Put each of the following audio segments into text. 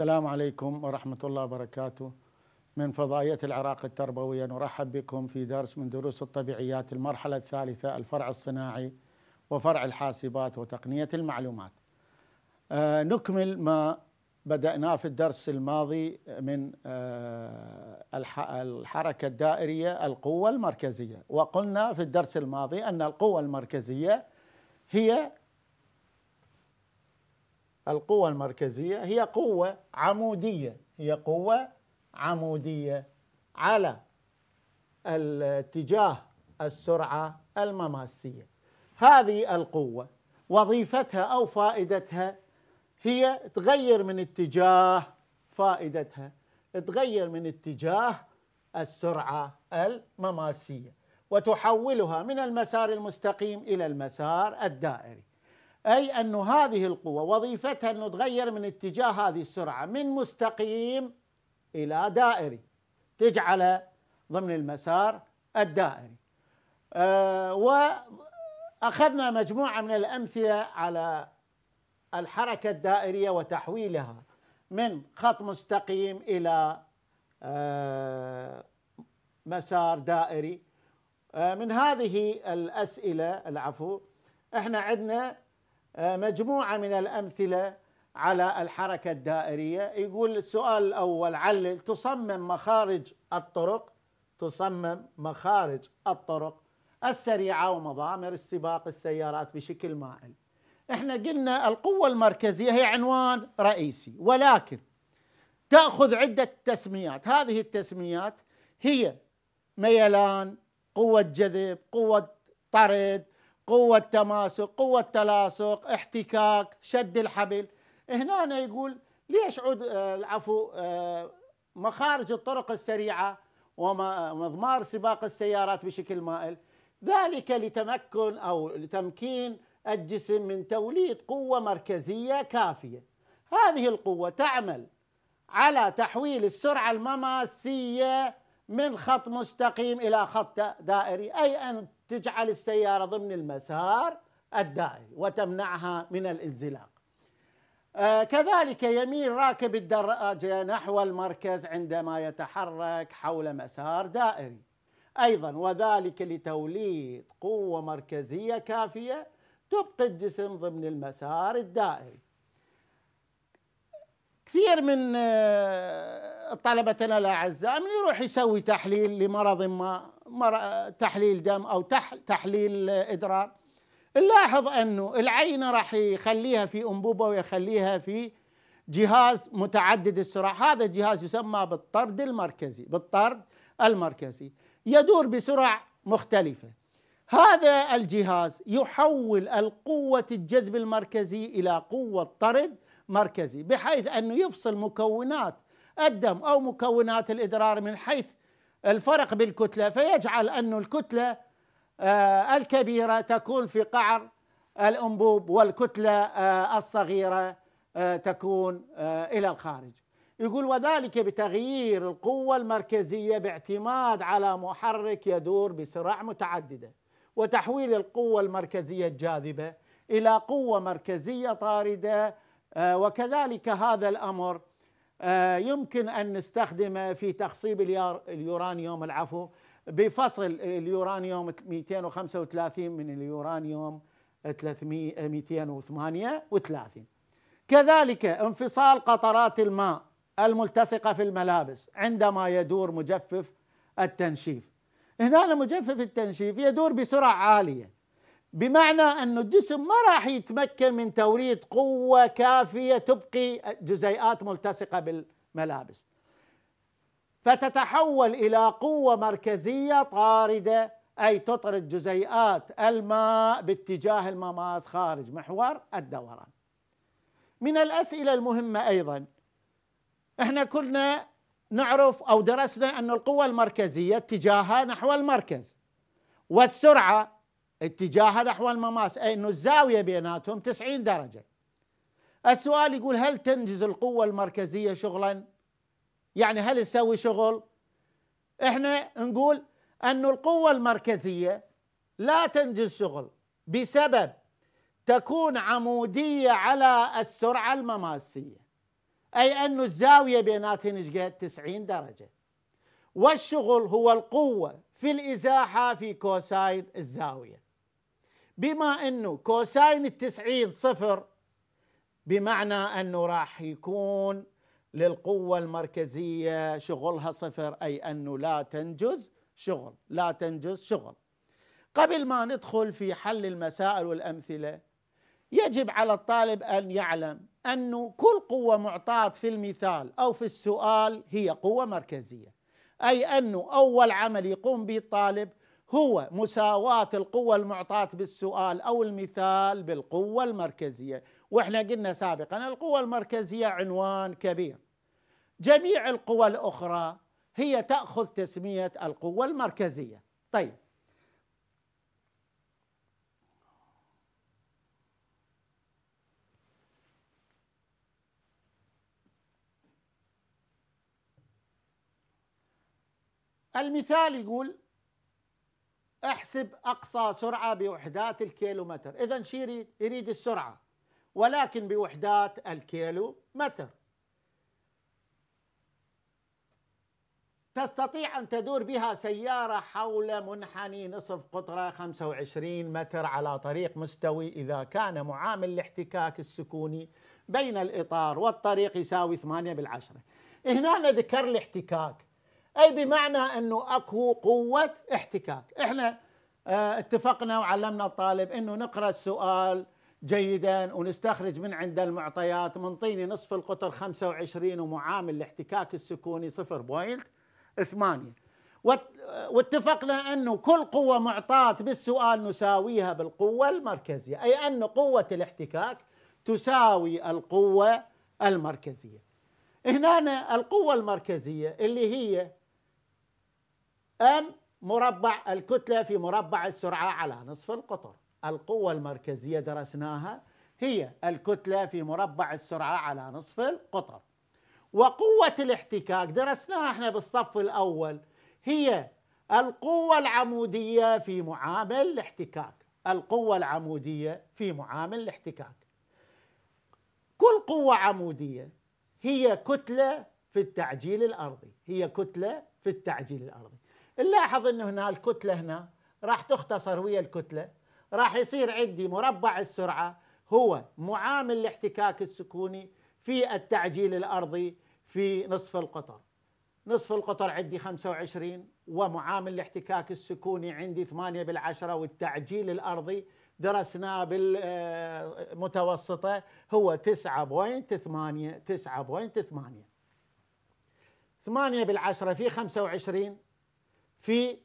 السلام عليكم ورحمة الله وبركاته من فضائية العراق التربوية نرحب بكم في درس من دروس الطبيعيات المرحلة الثالثة الفرع الصناعي وفرع الحاسبات وتقنية المعلومات آه، نكمل ما بدأناه في الدرس الماضي من آه، الحركة الدائرية القوة المركزية وقلنا في الدرس الماضي أن القوة المركزية هي القوة المركزية هي قوة عمودية هي قوة عمودية على الاتجاه السرعة المماسية هذه القوة وظيفتها أو فائدتها هي تغير من اتجاه فائدتها تغير من اتجاه السرعة المماسية وتحولها من المسار المستقيم إلى المسار الدائري أي أن هذه القوة وظيفتها أنه تغير من اتجاه هذه السرعة من مستقيم إلى دائري تجعل ضمن المسار الدائري أه وأخذنا مجموعة من الأمثلة على الحركة الدائرية وتحويلها من خط مستقيم إلى أه مسار دائري أه من هذه الأسئلة العفو احنا عندنا آه، مجموعة من الأمثلة على الحركة الدائرية يقول السؤال الأول علل تصمم مخارج الطرق تصمم مخارج الطرق السريعة ومضامر السباق السيارات بشكل مائل احنا قلنا القوة المركزية هي عنوان رئيسي ولكن تأخذ عدة تسميات هذه التسميات هي ميلان قوة جذب قوة طرد قوة تماسك قوة تلاصق احتكاك شد الحبل هنا أنا يقول ليش عد آه، العفو آه، مخارج الطرق السريعة ومضمار سباق السيارات بشكل مائل ذلك لتمكن أو لتمكين الجسم من توليد قوة مركزية كافية هذه القوة تعمل على تحويل السرعة المماسية من خط مستقيم إلى خط دائري أي أن تجعل السيارة ضمن المسار الدائري وتمنعها من الانزلاق آه، كذلك يميل راكب الدراجة نحو المركز عندما يتحرك حول مسار دائري أيضا وذلك لتوليد قوة مركزية كافية تبقي الجسم ضمن المسار الدائري كثير من آه، طلبتنا الاعزاء من يروح يسوي تحليل لمرض ما تحليل دم او تحليل ادرار نلاحظ انه العينه راح يخليها في انبوبه ويخليها في جهاز متعدد السرعه، هذا الجهاز يسمى بالطرد المركزي، بالطرد المركزي، يدور بسرعه مختلفه. هذا الجهاز يحول القوه الجذب المركزي الى قوه طرد مركزي بحيث أنه يفصل مكونات الدم أو مكونات الإدرار من حيث الفرق بالكتلة فيجعل أن الكتلة آه، الكبيرة تكون في قعر الأنبوب والكتلة آه، الصغيرة آه، تكون إلى الخارج يقول وذلك بتغيير القوة المركزية باعتماد على محرك يدور بسرعة متعددة وتحويل القوة المركزية الجاذبة إلى قوة مركزية طاردة آه، وكذلك هذا الامر آه، يمكن ان نستخدمه في تخصيب اليورانيوم العفو بفصل اليورانيوم 235 من اليورانيوم 300 238 كذلك انفصال قطرات الماء الملتصقه في الملابس عندما يدور مجفف التنشيف هنا مجفف التنشيف يدور بسرعه عاليه بمعنى أن الجسم ما راح يتمكن من توريد قوة كافية تبقي جزيئات ملتصقة بالملابس فتتحول إلى قوة مركزية طاردة أي تطرد جزيئات الماء باتجاه المماس خارج محور الدوران من الأسئلة المهمة أيضا احنا كنا نعرف أو درسنا أن القوة المركزية اتجاهها نحو المركز والسرعة اتجاهها نحو المماس أي أنه الزاوية بيناتهم 90 درجة السؤال يقول هل تنجز القوة المركزية شغلا يعني هل تسوي شغل احنا نقول أن القوة المركزية لا تنجز شغل بسبب تكون عمودية على السرعة المماسية أي أن الزاوية بيناتهم قد 90 درجة والشغل هو القوة في الإزاحة في كوساين الزاوية بما انه كوساين التسعين صفر بمعنى انه راح يكون للقوة المركزية شغلها صفر اي انه لا تنجز شغل لا تنجز شغل قبل ما ندخل في حل المسائل والامثله يجب على الطالب ان يعلم انه كل قوه معطاه في المثال او في السؤال هي قوه مركزيه اي انه اول عمل يقوم به الطالب هو مساواة القوة المعطاة بالسؤال أو المثال بالقوة المركزية وإحنا قلنا سابقا القوة المركزية عنوان كبير جميع القوى الأخرى هي تأخذ تسمية القوة المركزية طيب المثال يقول احسب أقصى سرعة بوحدات الكيلومتر إذا شيري يريد السرعة ولكن بوحدات الكيلومتر تستطيع أن تدور بها سيارة حول منحني نصف قطره 25 متر على طريق مستوي إذا كان معامل الاحتكاك السكوني بين الإطار والطريق يساوي 8 بالعشرة هنا ذكر الاحتكاك أي بمعنى أنه أكو قوة احتكاك إحنا آه، اتفقنا وعلمنا الطالب أنه نقرأ السؤال جيدا ونستخرج من عنده المعطيات منطيني نصف القطر 25 ومعامل الاحتكاك السكوني 0.8 آه، واتفقنا أنه كل قوة معطاة بالسؤال نساويها بالقوة المركزية أي أن قوة الاحتكاك تساوي القوة المركزية هنا القوة المركزية اللي هي أم مربع الكتلة في مربع السرعة على نصف القطر القوة المركزية درسناها هي الكتلة في مربع السرعة على نصف القطر وقوة الاحتكاك درسناها احنا بالصف الأول هي القوة العمودية في معامل الاحتكاك القوة العمودية في معامل الاحتكاك كل قوة عمودية هي كتلة في التعجيل الأرضي هي كتلة في التعجيل الأرضي نلاحظ انه هنا الكتله هنا راح تختصر ويا الكتله راح يصير عندي مربع السرعه هو معامل الاحتكاك السكوني في التعجيل الارضي في نصف القطر نصف القطر عندي 25 ومعامل الاحتكاك السكوني عندي 8 بالعشرة والتعجيل الأرضي درسناه بالمتوسطة هو 9.8 9.8 8 بالعشرة في 25 في 9.8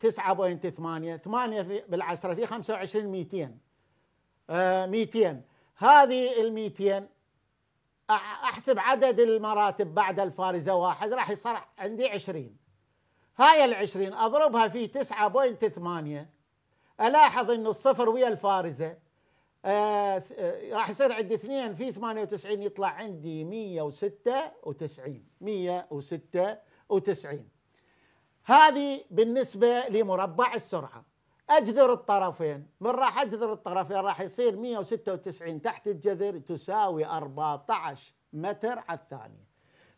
8 بالعشرة في 25 200 آه 200 هذه ال 200 احسب عدد المراتب بعد الفارزة واحد راح يصير عندي 20 هاي ال 20 اضربها في 9.8 الاحظ انه الصفر ويا الفارزة آه, آه، راح يصير عندي 2 في 98 يطلع عندي 196 196 هذه بالنسبة لمربع السرعة أجذر الطرفين من راح أجذر الطرفين راح يصير 196 تحت الجذر تساوي 14 متر على الثانية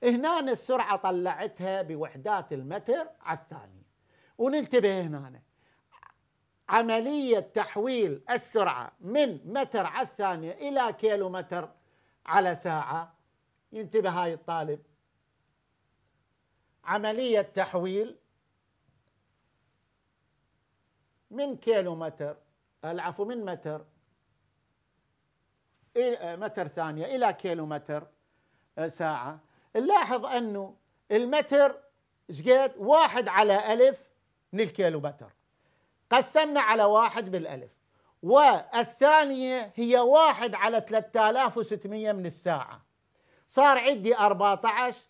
هنا السرعة طلعتها بوحدات المتر على الثانية وننتبه هنا عملية تحويل السرعة من متر على الثانية إلى كيلو متر على ساعة ينتبه هاي الطالب عملية تحويل من كيلو متر العفو من متر متر ثانية إلى كيلو متر آه، ساعة نلاحظ أنه المتر شقد واحد على ألف من الكيلو متر قسمنا على واحد بالألف والثانية هي واحد على 3600 من الساعة صار عندي 14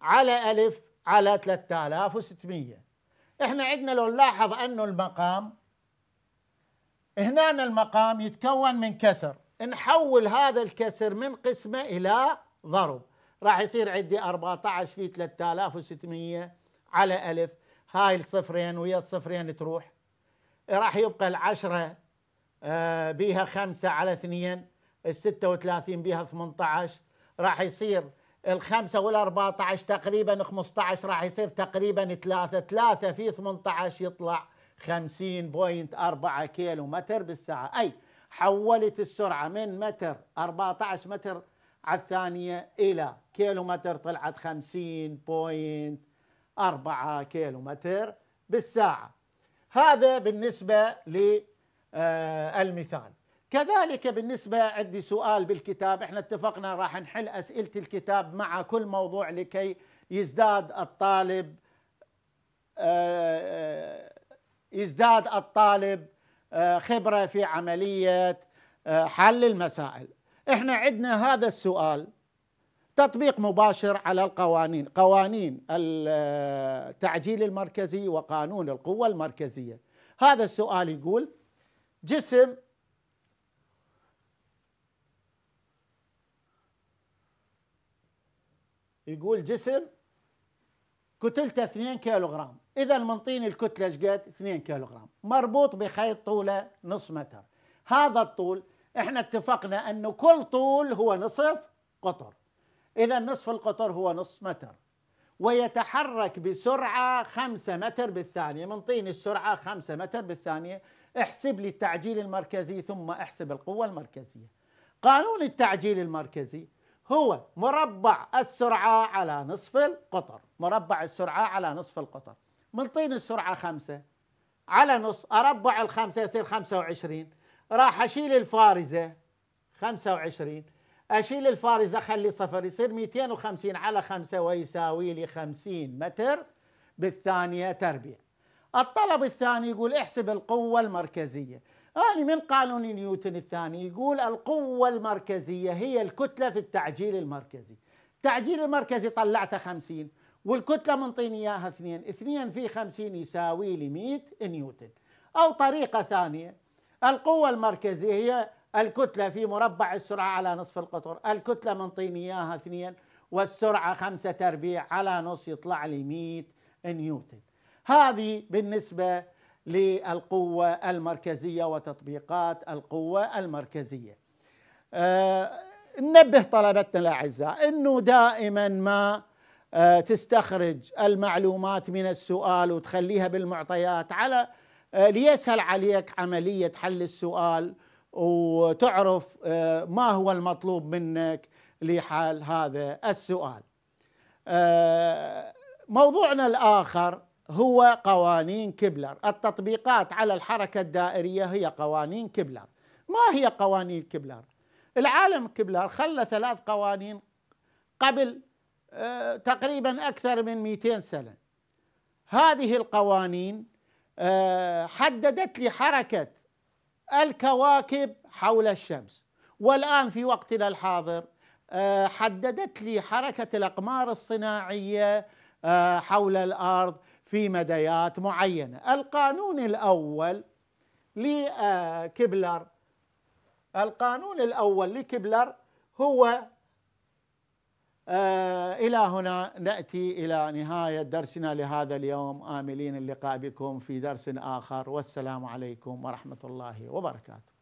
على ألف على 3600 احنا عندنا لو نلاحظ أنه المقام هنا المقام يتكون من كسر نحول هذا الكسر من قسمة إلى ضرب راح يصير عندي 14 في 3600 على ألف هاي الصفرين ويا الصفرين تروح راح يبقى العشرة آه، بيها خمسة على اثنين الستة وثلاثين بيها 18 راح يصير الخمسة والأربعة عشر تقريبا 15 راح يصير تقريبا ثلاثة ثلاثة في 18 يطلع 50.4 كيلو متر بالساعة أي حولت السرعة من متر 14 متر على الثانية إلى كيلو متر طلعت 50.4 كيلو متر بالساعة هذا بالنسبة للمثال آه، كذلك بالنسبة عندي سؤال بالكتاب احنا اتفقنا راح نحل أسئلة الكتاب مع كل موضوع لكي يزداد الطالب آآ آه، آآ آه، يزداد الطالب آه، خبرة في عملية آه، حل المسائل احنا عندنا هذا السؤال تطبيق مباشر على القوانين قوانين التعجيل آه، المركزي وقانون القوة المركزية هذا السؤال يقول جسم يقول جسم كتلته 2 كيلوغرام اذا منطين الكتله ايش قد 2 كيلوغرام مربوط بخيط طوله نص متر هذا الطول احنا اتفقنا انه كل طول هو نصف قطر اذا نصف القطر هو نص متر ويتحرك بسرعة 5 متر بالثانية منطيني السرعة 5 متر بالثانية احسب لي التعجيل المركزي ثم احسب القوة المركزية قانون التعجيل المركزي هو مربع السرعة على نصف القطر مربع السرعة على نصف القطر ملطين السرعة خمسة على نص أربع الخمسة يصير خمسة وعشرين راح أشيل الفارزة خمسة وعشرين أشيل الفارزة خلي صفر يصير 250 على خمسة ويساوي لي 50 متر بالثانية تربيع الطلب الثاني يقول احسب القوة المركزية أنا من قانون نيوتن الثاني يقول القوة المركزية هي الكتلة في التعجيل المركزي التعجيل المركزي طلعته 50 والكتلة منطيني إياها اثنين اثنين في 50 يساوي لي 100 نيوتن أو طريقة ثانية القوة المركزية هي الكتلة في مربع السرعة على نصف القطر الكتلة منطيني إياها اثنين والسرعة خمسة تربيع على نص يطلع لي 100 نيوتن هذه بالنسبة للقوة المركزية وتطبيقات القوة المركزية آه، ننبه طلبتنا الأعزاء أنه دائما ما آه، تستخرج المعلومات من السؤال وتخليها بالمعطيات على آه، ليسهل عليك عملية حل السؤال وتعرف ما هو المطلوب منك لحل هذا السؤال موضوعنا الآخر هو قوانين كبلر التطبيقات على الحركة الدائرية هي قوانين كبلر ما هي قوانين كبلر؟ العالم كبلر خلى ثلاث قوانين قبل آه، تقريبا أكثر من 200 سنة هذه القوانين آه، حددت لحركة الكواكب حول الشمس والآن في وقتنا الحاضر آه، حددت لي حركة الأقمار الصناعية حول الأرض في مديات معينه القانون الاول لكبلر القانون الاول لكبلر هو آه، الى هنا ناتي الى نهايه درسنا لهذا اليوم املين اللقاء بكم في درس اخر والسلام عليكم ورحمه الله وبركاته